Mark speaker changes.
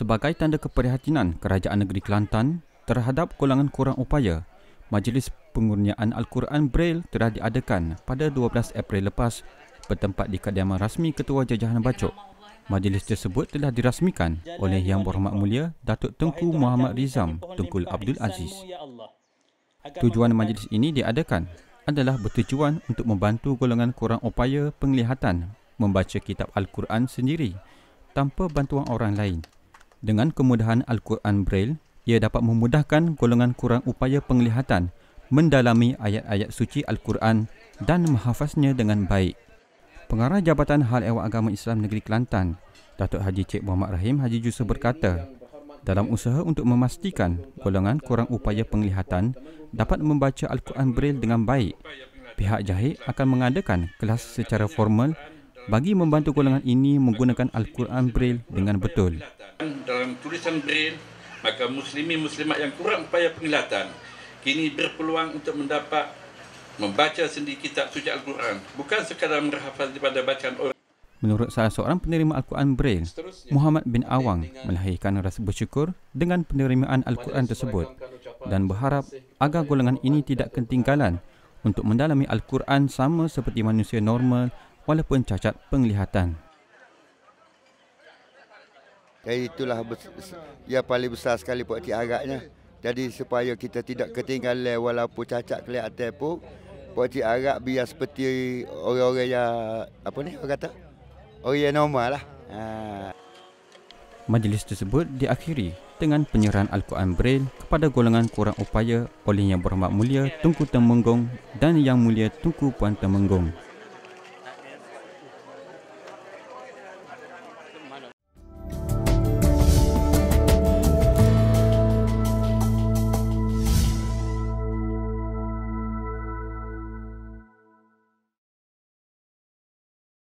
Speaker 1: Sebagai tanda keprihatinan Kerajaan Negeri Kelantan terhadap golongan kurang upaya, Majlis Pengurniaan Al-Quran Braille telah diadakan pada 12 April lepas bertempat di kediaman rasmi Ketua Jajahan Bacok. Majlis tersebut telah dirasmikan oleh Yang Berhormat Mulia Datuk Tengku Muhammad Rizam Tengku Abdul Aziz. Tujuan majlis ini diadakan adalah bertujuan untuk membantu golongan kurang upaya penglihatan membaca kitab Al-Quran sendiri tanpa bantuan orang lain. Dengan kemudahan Al-Quran Braille, ia dapat memudahkan golongan kurang upaya penglihatan mendalami ayat-ayat suci Al-Quran dan menghafaznya dengan baik. Pengarah Jabatan Hal Ehwal Agama Islam Negeri Kelantan, Datuk Haji Cik Muhammad Rahim Haji Jusuf berkata, dalam usaha untuk memastikan golongan kurang upaya penglihatan dapat membaca Al-Quran Braille dengan baik, pihak jahit akan mengadakan kelas secara formal bagi membantu golongan ini menggunakan Al-Quran Braille dengan betul.
Speaker 2: Dalam tulisan Braille, maka muslimi muslimat yang kurang upaya penglihatan kini berpeluang untuk mendapat membaca sendiri kitab suci Al-Quran bukan sekadar menghafal daripada bacaan orang.
Speaker 1: Menurut salah seorang penerima Al-Quran Braille, Muhammad bin Awang melahirkan rasa bersyukur dengan penerimaan Al-Quran tersebut dan berharap agar golongan ini tidak ketinggalan untuk mendalami Al-Quran sama seperti manusia normal walaupun cacat penglihatan.
Speaker 3: Jadi ya, itulah ya paling besar sekali buat cik agaknya. Jadi supaya kita tidak ketinggalan walaupun cacat kelihatan pun, buat cik agak biar seperti orang-orang yang apa ni kata? Orang yang normal lah. Ha.
Speaker 1: Majlis tersebut diakhiri dengan penyerahan Al-Quran Braille kepada golongan kurang upaya oleh Yang Berhormat Mulia Tunku Temenggong dan Yang Mulia Tunku Puan Temenggong.